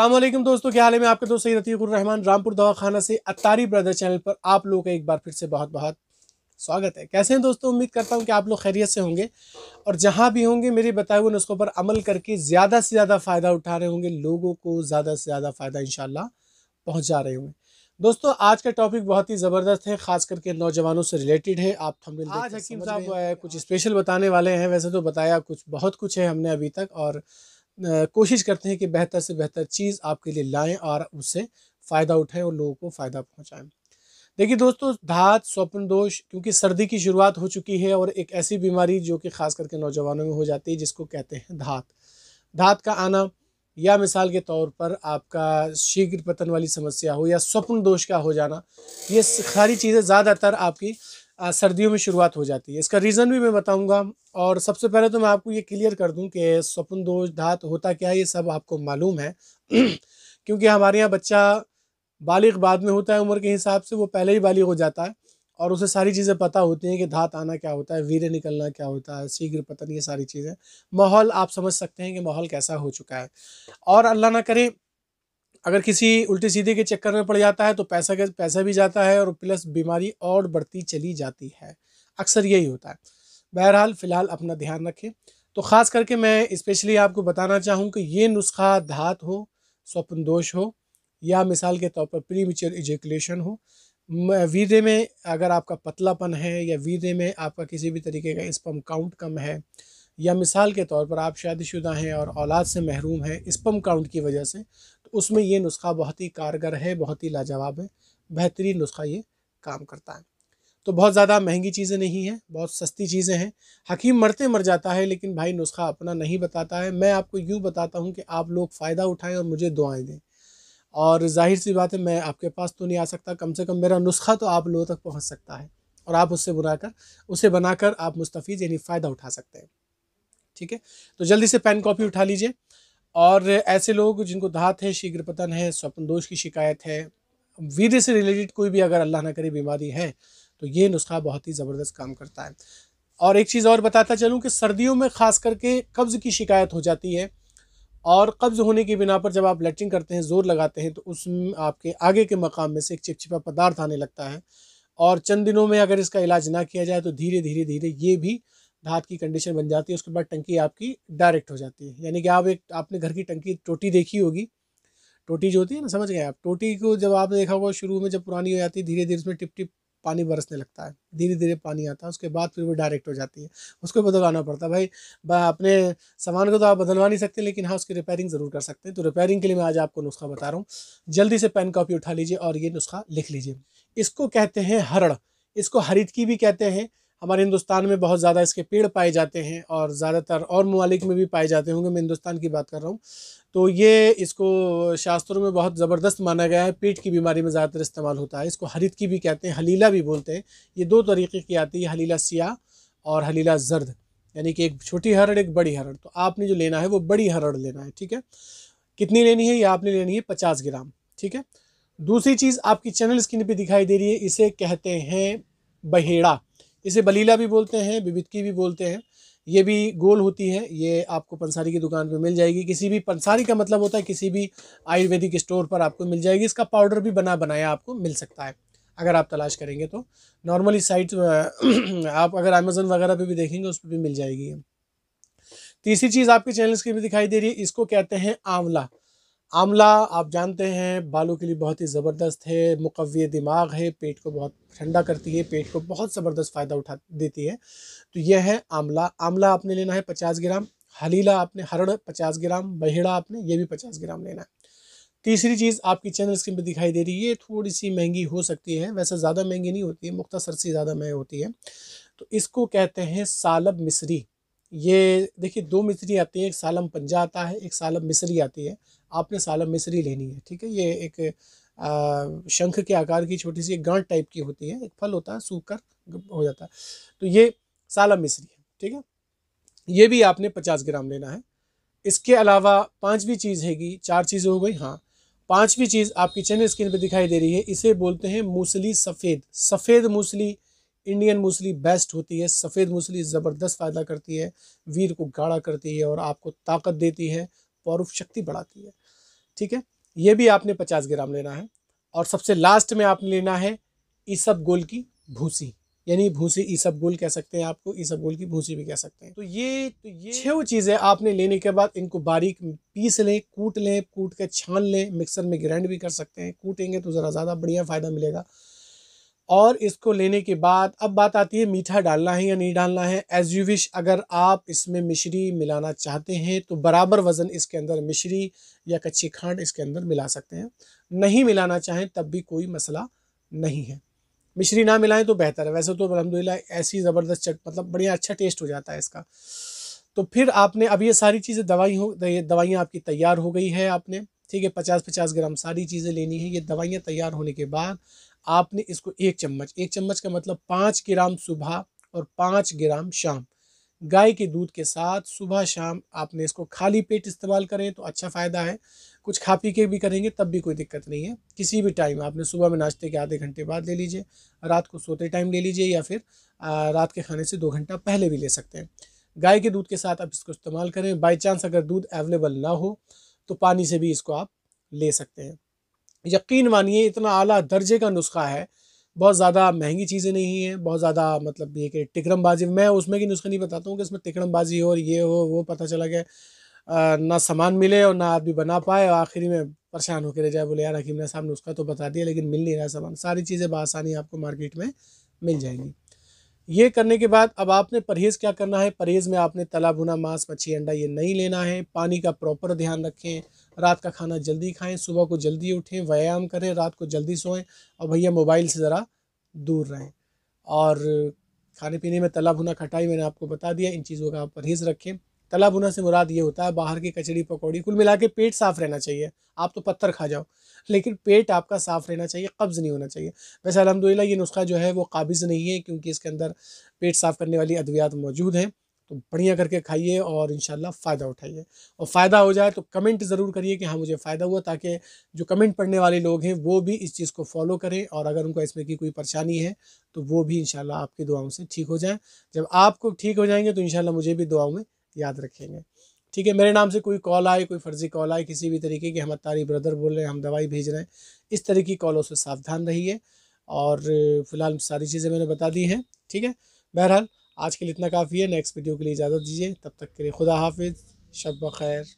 असलम दोस्तों क्या हाल है मैं आपके दोस्त सईद रहमान रामपुर दवाखाना से अतारी ब्रदर चैनल पर आप लोगों का एक बार फिर से बहुत बहुत स्वागत है कैसे हैं दोस्तों उम्मीद करता हूं कि आप लोग खैरियत से होंगे और जहां भी होंगे मेरे बताए हुए नुस्खों पर अमल करके ज़्यादा से ज़्यादा फ़ायदा उठा रहे होंगे लोगों को ज़्यादा से ज़्यादा फ़ायदा इन पहुँचा रहे होंगे दोस्तों आज का टॉपिक बहुत ही ज़बरदस्त है खास करके नौजवानों से रिलेटेड है आप थंबनेल आज हकीम साहब कुछ स्पेशल बताने वाले हैं वैसे तो बताया कुछ बहुत कुछ है हमने अभी तक और कोशिश करते हैं कि बेहतर से बेहतर चीज़ आपके लिए लाएं और उससे फ़ायदा उठाएं और लोगों को फ़ायदा पहुंचाएं देखिए दोस्तों धात स्वप्न दोष क्योंकि सर्दी की शुरुआत हो चुकी है और एक ऐसी बीमारी जो कि खास करके नौजवानों में हो जाती है जिसको कहते हैं धात धात का आना या मिसाल के तौर पर आपका शीघ्र पतन वाली समस्या हो या स्वप्न दोष का हो जाना ये सारी चीज़ें ज़्यादातर आपकी सर्दियों में शुरुआत हो जाती है इसका रीज़न भी मैं बताऊंगा और सबसे पहले तो मैं आपको ये क्लियर कर दूं कि स्वप्न दोष धात होता क्या है ये सब आपको मालूम है क्योंकि हमारे यहाँ बच्चा बालिग बाद में होता है उम्र के हिसाब से वो पहले ही बालिग हो जाता है और उसे सारी चीज़ें पता होती हैं कि धात आना क्या होता है वीर निकलना क्या होता है शीघ्र पतन ये सारी चीज़ें माहौल आप समझ सकते हैं कि माहौल कैसा हो चुका है और अल्लाह ना करें अगर किसी उल्टी सीधे के चक्कर में पड़ जाता है तो पैसा पैसा भी जाता है और प्लस बीमारी और बढ़ती चली जाती है अक्सर यही होता है बहरहाल फ़िलहाल अपना ध्यान रखें तो ख़ास करके मैं इस्पेशली आपको बताना चाहूँ कि ये नुस्खा धात हो स्वप्न दोष हो या मिसाल के तौर पर प्री मिचर इजेकुलेशन हो वीरे में अगर आपका पतलापन है या वीरे में आपका किसी भी तरीके का स्पम काउंट कम है या मिसाल के तौर पर आप शादीशुदा हैं और औलाद से महरूम हैं स्पम काउंट की वजह से उसमें ये नुस्खा बहुत ही कारगर है बहुत ही लाजवाब है बेहतरीन नुस्खा ये काम करता है तो बहुत ज़्यादा महंगी चीज़ें नहीं हैं बहुत सस्ती चीज़ें हैं हकीम मरते मर जाता है लेकिन भाई नुस्खा अपना नहीं बताता है मैं आपको यूँ बताता हूँ कि आप लोग फ़ायदा उठाएं और मुझे दुआएं दें और जाहिर सी बात है मैं आपके पास तो नहीं आ सकता कम से कम मेरा नुस्खा तो आप लोगों तक पहुँच सकता है और आप उससे कर उसे बनाकर आप मुस्तफ़ यानी फ़ायदा उठा सकते हैं ठीक है तो जल्दी से पेन कॉपी उठा लीजिए और ऐसे लोग जिनको धात है शीघ्र पतन है स्वप्न दोष की शिकायत है वीर्य से रिलेटेड कोई भी अगर अल्लाह ना करे बीमारी है तो ये नुस्खा बहुत ही ज़बरदस्त काम करता है और एक चीज़ और बताता चलूँ कि सर्दियों में ख़ास करके कब्ज़ की शिकायत हो जाती है और कब्ज़ होने की बिना पर जब आप लेटरिन करते हैं ज़ोर लगाते हैं तो उस आपके आगे के मकाम में से एक चिपचिपा पदार्थ आने लगता है और चंद दिनों में अगर इसका इलाज ना किया जाए तो धीरे धीरे धीरे ये भी धात की कंडीशन बन जाती है उसके बाद टंकी आपकी डायरेक्ट हो जाती है यानी कि आप एक आपने घर की टंकी टोटी देखी होगी टोटी जो होती है ना समझ गए आप टोटी को जब आपने देखा होगा शुरू में जब पुरानी हो जाती है धीरे धीरे उसमें टिप टिप पानी बरसने लगता है धीरे धीरे पानी आता है उसके बाद फिर वो डायरेक्ट हो जाती है उसको बदलवाना पड़ता है भाई अपने सामान को तो आप बदलवा नहीं सकते लेकिन हाँ उसकी रिपेयरिंग ज़रूर कर सकते हैं तो रिपेयरिंग के लिए मैं आज आपको नुस्खा बता रहा हूँ जल्दी से पेन कॉपी उठा लीजिए और ये नुस्खा लिख लीजिए इसको कहते हैं हरड़ इसको हरित की भी कहते हैं हमारे हिंदुस्तान में बहुत ज़्यादा इसके पेड़ पाए जाते हैं और ज़्यादातर और ममालिक में भी पाए जाते होंगे मैं हिंदुस्तान की बात कर रहा हूँ तो ये इसको शास्त्रों में बहुत ज़बरदस्त माना गया है पेट की बीमारी में ज़्यादातर इस्तेमाल होता है इसको हरित की भी कहते हैं हलीला भी बोलते हैं ये दो तरीके की आती है हलीला सियाह और हलीला जर्द यानी कि एक छोटी हरड़ एक बड़ी हरड़ तो आपने जो लेना है वो बड़ी हरड़ लेना है ठीक है कितनी लेनी है ये आपने लेनी है पचास ग्राम ठीक है दूसरी चीज़ आपकी चैनल स्क्रीन पर दिखाई दे रही है इसे कहते हैं बहेड़ा इसे बलीला भी बोलते हैं बिबितकी भी बोलते हैं ये भी गोल होती है ये आपको पंसारी की दुकान पे मिल जाएगी किसी भी पंसारी का मतलब होता है किसी भी आयुर्वेदिक स्टोर पर आपको मिल जाएगी इसका पाउडर भी बना बनाया आपको मिल सकता है अगर आप तलाश करेंगे तो नॉर्मली साइट आप अगर अमेजन वगैरह पे भी देखेंगे उस पर भी मिल जाएगी तीसरी चीज़ आपके चैनल स्क्रीन भी दिखाई दे रही है इसको कहते हैं आंवला आंवला आप जानते हैं बालों के लिए बहुत ही ज़बरदस्त है मुकवी दिमाग है पेट को बहुत ठंडा करती है पेट को बहुत ज़बरदस्त फ़ायदा उठा देती है तो यह है आंवला आंवला आपने लेना है पचास ग्राम हलीला आपने हरड़ पचास ग्राम बहेड़ा आपने ये भी पचास ग्राम लेना है तीसरी चीज़ आपकी चैनल स्क्रीन पर दिखाई दे रही है थोड़ी सी महंगी हो सकती है वैसे ज़्यादा महंगी नहीं होती है मुख्तसर से ज़्यादा महंगी होती है तो इसको कहते हैं सालब मिसरी ये देखिए दो मिसरी आती है एक सालम पंजा आता है एक सालम मिसरी आती है आपने सालम मिसरी लेनी है ठीक है ये एक आ, शंख के आकार की छोटी सी गांठ टाइप की होती है एक फल होता है सूख कर हो जाता है तो ये सालम मिसरी है ठीक है ये भी आपने पचास ग्राम लेना है इसके अलावा पाँचवीं चीज़ हैगी चार चीज़ें हो गई हाँ पाँचवीं चीज़ आपकी चैनल स्किन पर दिखाई दे रही है इसे बोलते हैं मूसली सफ़ेद सफ़ेद मूसली इंडियन मूसली बेस्ट होती है सफ़ेद मूसली ज़बरदस्त फ़ायदा करती है वीर को गाढ़ा करती है और आपको ताकत देती है पौरुफ शक्ति बढ़ाती है ठीक है ये भी आपने पचास ग्राम लेना है और सबसे लास्ट में आपने लेना है ईसब गोल की भूसी यानी भूसी ईसब गोल कह सकते हैं आपको ईसब गोल की भूसी भी कह सकते हैं तो ये तो ये छः चीज़ें आपने लेने के बाद इनको बारीक पीस लें कूट लें कूट के छान लें मिक्सर में ग्राइंड भी कर सकते हैं कूटेंगे तो ज़रा ज़्यादा बढ़िया फ़ायदा मिलेगा और इसको लेने के बाद अब बात आती है मीठा डालना है या नहीं डालना है एज यू विश अगर आप इसमें मिश्री मिलाना चाहते हैं तो बराबर वज़न इसके अंदर मिश्री या कच्ची खांड इसके अंदर मिला सकते हैं नहीं मिलाना चाहें तब भी कोई मसला नहीं है मिश्री ना मिलाएं तो बेहतर है वैसे तो अलहमदिल्ला ऐसी ज़बरदस्त चट मतलब बढ़िया अच्छा टेस्ट हो जाता है इसका तो फिर आपने अब ये सारी चीज़ें दवाई हो दवाइयाँ आपकी तैयार हो गई है आपने ठीक है पचास पचास ग्राम सारी चीज़ें लेनी है ये दवाइयाँ तैयार होने के बाद आपने इसको एक चम्मच एक चम्मच का मतलब पाँच ग्राम सुबह और पाँच ग्राम शाम गाय के दूध के साथ सुबह शाम आपने इसको खाली पेट इस्तेमाल करें तो अच्छा फ़ायदा है कुछ खा पी के भी करेंगे तब भी कोई दिक्कत नहीं है किसी भी टाइम आपने सुबह में नाश्ते के आधे घंटे बाद ले लीजिए रात को सोते टाइम ले लीजिए या फिर रात के खाने से दो घंटा पहले भी ले सकते हैं गाय के दूध के साथ आप इसको इस्तेमाल करें बाई चांस अगर दूध अवेलेबल ना हो तो पानी से भी इसको आप ले सकते हैं यकीन मानिए इतना आला दर्जे का नुस्खा है बहुत ज़्यादा महंगी चीज़ें नहीं हैं बहुत ज़्यादा मतलब ये कि टिकरमबाजी मैं उसमें की नुस्खा नहीं बताता हूँ कि इसमें टिकरमबाजी हो और ये हो वो पता चला गया ना सामान मिले और ना आदमी बना पाए और आखिरी में परेशान होकर रह जाए बोले यार हकीम ने साहब नुस्खा तो बता दिया लेकिन मिल नहीं रहा सामान सारी चीज़ें बसानी आपको मार्केट में मिल जाएंगी ये करने के बाद अब आपने परहेज़ क्या करना है परहेज़ में आपने तला भुना मांस मच्छी अंडा ये नहीं लेना है पानी का प्रॉपर ध्यान रखें रात का खाना जल्दी खाएं सुबह को जल्दी उठें व्यायाम करें रात को जल्दी सोएं और भैया मोबाइल से ज़रा दूर रहें और खाने पीने में तला भुना खटाई मैंने आपको बता दिया इन चीज़ों का आप परहेज़ रखें तला भुना से मुराद ये होता है बाहर की कचड़ी पकौड़ी कुल मिला के पेट साफ़ रहना चाहिए आप तो पत्थर खा जाओ लेकिन पेट आपका साफ़ रहना चाहिए कब्ज़ नहीं होना चाहिए वैसे अलहमदिल्ला ये नुस्खा जो है वो काबिज़ नहीं है क्योंकि इसके अंदर पेट साफ़ करने वाली अद्वियात मौजूद हैं तो बढ़िया करके खाइए और इन फ़ायदा उठाइए और फ़ायदा हो जाए तो कमेंट ज़रूर करिए कि हाँ मुझे फ़ायदा हुआ ताकि जो कमेंट पढ़ने वाले लोग हैं वो भी इस चीज़ को फॉलो करें और अगर उनको इसमें की कोई परेशानी है तो वो भी इन आपकी दुआओं से ठीक हो जाएँ जब आपको ठीक हो जाएंगे तो इन मुझे भी दुआओं में याद रखेंगे ठीक है मेरे नाम से कोई कॉल आए कोई फर्जी कॉल आए किसी भी तरीके की हम अतारी ब्रदर बोल रहे हैं हम दवाई भेज रहे हैं इस तरह की कॉलों से सावधान रहिए और फ़िलहाल सारी चीज़ें मैंने बता दी हैं ठीक है बहरहाल आज के लिए इतना काफ़ी है नेक्स्ट वीडियो के लिए इजाज़त दीजिए तब तक के लिए खुदा हाफिज़ शब खैर